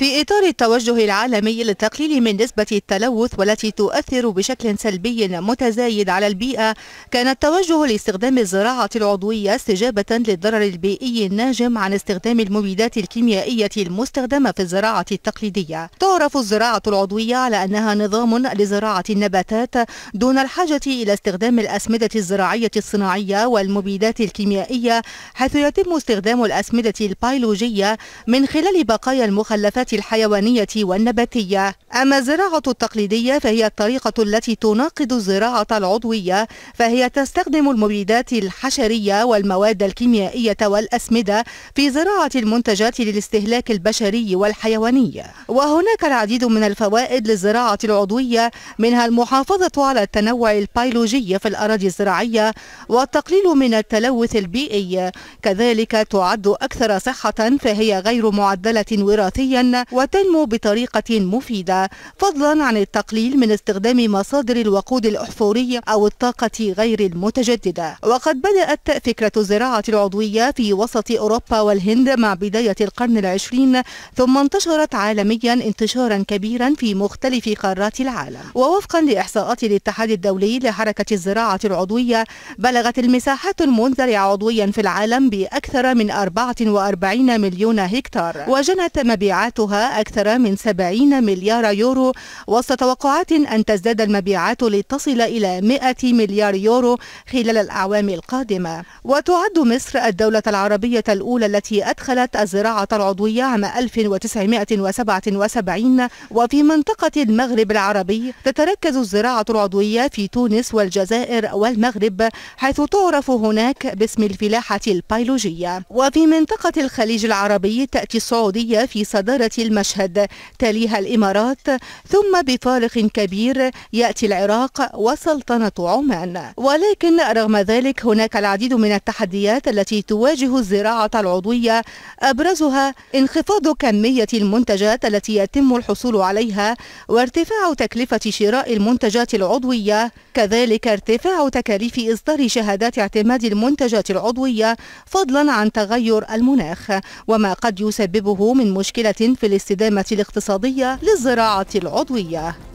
في إطار التوجه العالمي للتقليل من نسبة التلوث والتي تؤثر بشكل سلبي متزايد على البيئة كان التوجه لاستخدام الزراعة العضوية استجابة للضرر البيئي الناجم عن استخدام المبيدات الكيميائية المستخدمة في الزراعة التقليدية تعرف الزراعة العضوية على أنها نظام لزراعة النباتات دون الحاجة إلى استخدام الأسمدة الزراعية الصناعية والمبيدات الكيميائية حيث يتم استخدام الأسمدة البيولوجية من خلال بقايا المخلفات الحيوانية والنباتية أما الزراعة التقليدية فهي الطريقة التي تناقض الزراعة العضوية فهي تستخدم المبيدات الحشرية والمواد الكيميائية والأسمدة في زراعة المنتجات للاستهلاك البشري والحيواني وهناك العديد من الفوائد للزراعة العضوية منها المحافظة على التنوع البيولوجي في الأراضي الزراعية والتقليل من التلوث البيئي كذلك تعد أكثر صحة فهي غير معدلة وراثيا وتنمو بطريقة مفيدة فضلا عن التقليل من استخدام مصادر الوقود الأحفوري أو الطاقة غير المتجددة وقد بدأت فكرة الزراعة العضوية في وسط أوروبا والهند مع بداية القرن العشرين ثم انتشرت عالميا انتشارا كبيرا في مختلف قارات العالم ووفقا لإحصاءات الاتحاد الدولي لحركة الزراعة العضوية بلغت المساحات المنزرعة عضويا في العالم بأكثر من 44 مليون هكتار وجنت مبيعات قيمتها أكثر من 70 مليار يورو وسط توقعات أن تزداد المبيعات لتصل إلى 100 مليار يورو خلال الأعوام القادمة وتعد مصر الدولة العربية الأولى التي أدخلت الزراعة العضوية عام 1977 وفي منطقة المغرب العربي تتركز الزراعة العضوية في تونس والجزائر والمغرب حيث تعرف هناك باسم الفلاحة البيولوجية وفي منطقة الخليج العربي تأتي السعودية في صدارة المشهد تليها الإمارات ثم بفارق كبير يأتي العراق وسلطنة عمان ولكن رغم ذلك هناك العديد من التحديات التي تواجه الزراعة العضوية أبرزها انخفاض كمية المنتجات التي يتم الحصول عليها وارتفاع تكلفة شراء المنتجات العضوية كذلك ارتفاع تكاليف إصدار شهادات اعتماد المنتجات العضوية فضلا عن تغير المناخ وما قد يسببه من مشكلة في الاستدامة الاقتصادية للزراعة العضوية